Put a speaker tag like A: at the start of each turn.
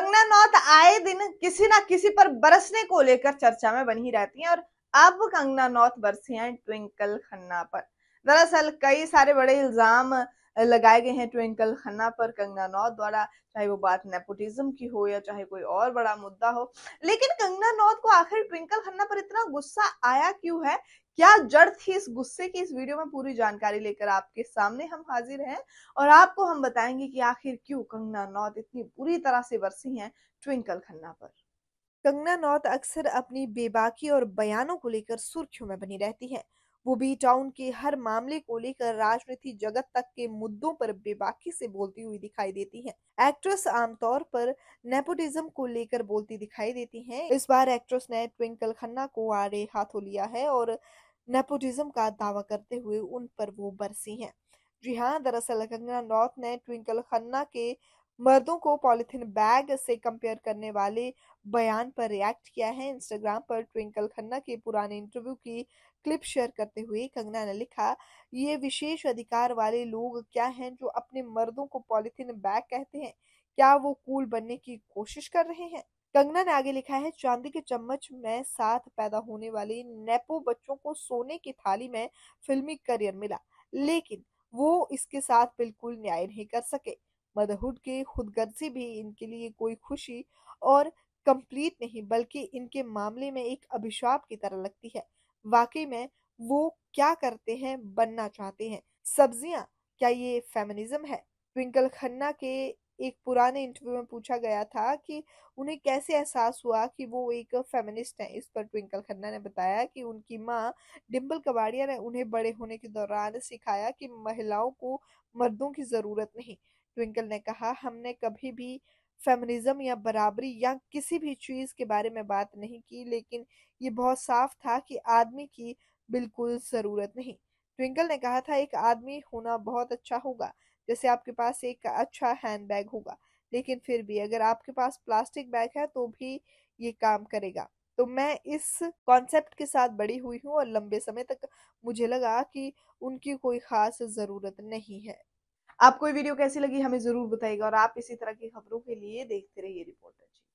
A: कंगना नौत आए दिन किसी ना किसी पर बरसने को लेकर चर्चा में बनी रहती हैं और अब कंगना नौत बरसी हैं ट्विंकल खन्ना पर दरअसल कई सारे बड़े इल्जाम लगाए गए हैं ट्विंकल खन्ना पर कंगना नौत द्वारा चाहे वो बात नेपोटिज्म की हो या चाहे कोई और बड़ा मुद्दा हो लेकिन कंगना नौत को आखिर ट्विंकल खन्ना पर इतना गुस्सा आया क्यों है क्या जड़ थी इस गुस्से की इस वीडियो में पूरी जानकारी लेकर आपके सामने हम हाजिर हैं और आपको हम बताएंगे कि आखिर क्यों कंगना नौत इतनी बुरी तरह से बरसी हैं ट्विंकल खन्ना पर कंगना नौत अक्सर अपनी बेबाकी और बयानों को लेकर सुर्खियों में बनी रहती है वो बी टाउन के हर मामले को लेकर राजनीति जगत तक के मुद्दों पर बेबाकी से बोलती हुई दिखाई देती हैं। एक्ट्रेस आमतौर पर नेपोटिज्म को लेकर बोलती दिखाई देती हैं। इस बार एक्ट्रेस ने ट्विंकल खन्ना को आड़े हाथों लिया है और नेपोटिज्म का दावा करते हुए उन पर वो बरसी हैं जी हाँ दरअसल कंगना रनौत ने ट्विंकल खन्ना के मर्दों को पॉलिथिन बैग से कंपेयर करने वाले बयान पर रिएक्ट किया है इंस्टाग्राम पर ट्विंकल खन्ना के पुराने इंटरव्यू की क्लिप शेयर करते हुए कंगना ने लिखा ये विशेष अधिकार वाले लोग क्या हैं जो अपने मर्दों को पॉलिथिन बैग कहते हैं क्या वो कूल बनने की कोशिश कर रहे हैं कंगना ने आगे लिखा है चांदी के चम्मच में साथ पैदा होने वाले नेपो बच्चों को सोने की थाली में फिल्मी करियर मिला लेकिन वो इसके साथ बिल्कुल न्याय नहीं कर सके मदरहुड की खुदगर्जी भी इनके लिए कोई खुशी और कंप्लीट नहीं बल्कि इनके मामले में एक अभिशाप की तरह लगती है वाकई में वो क्या करते हैं बनना चाहते हैं सब्जियां क्या ये फेमिनिज्म है ट्विंकल खन्ना के एक पुराने इंटरव्यू में पूछा गया था कि उन्हें कैसे एहसास हुआ कि वो एक फेमिनिस्ट हैं इस पर ट्विंकल खन्ना ने बताया कि उनकी माँ डिम्बल कबाड़िया ने उन्हें बड़े होने के दौरान सिखाया कि महिलाओं को मर्दों की ज़रूरत नहीं ट्विंकल ने कहा हमने कभी भी फेमिनिज्म या बराबरी या किसी भी चीज़ के बारे में बात नहीं की लेकिन ये बहुत साफ था कि आदमी की बिल्कुल ज़रूरत नहीं ट्विंकल ने कहा था एक आदमी होना बहुत अच्छा होगा जैसे आपके पास एक अच्छा हैंड बैग होगा लेकिन फिर भी अगर आपके पास प्लास्टिक बैग है तो भी ये काम करेगा तो मैं इस कॉन्सेप्ट के साथ बड़ी हुई हूँ और लंबे समय तक मुझे लगा कि उनकी कोई ख़ास ज़रूरत नहीं है आपको ये वीडियो कैसी लगी हमें ज़रूर बताइएगा और आप इसी तरह की खबरों के लिए देखते रहिए रिपोर्टर जी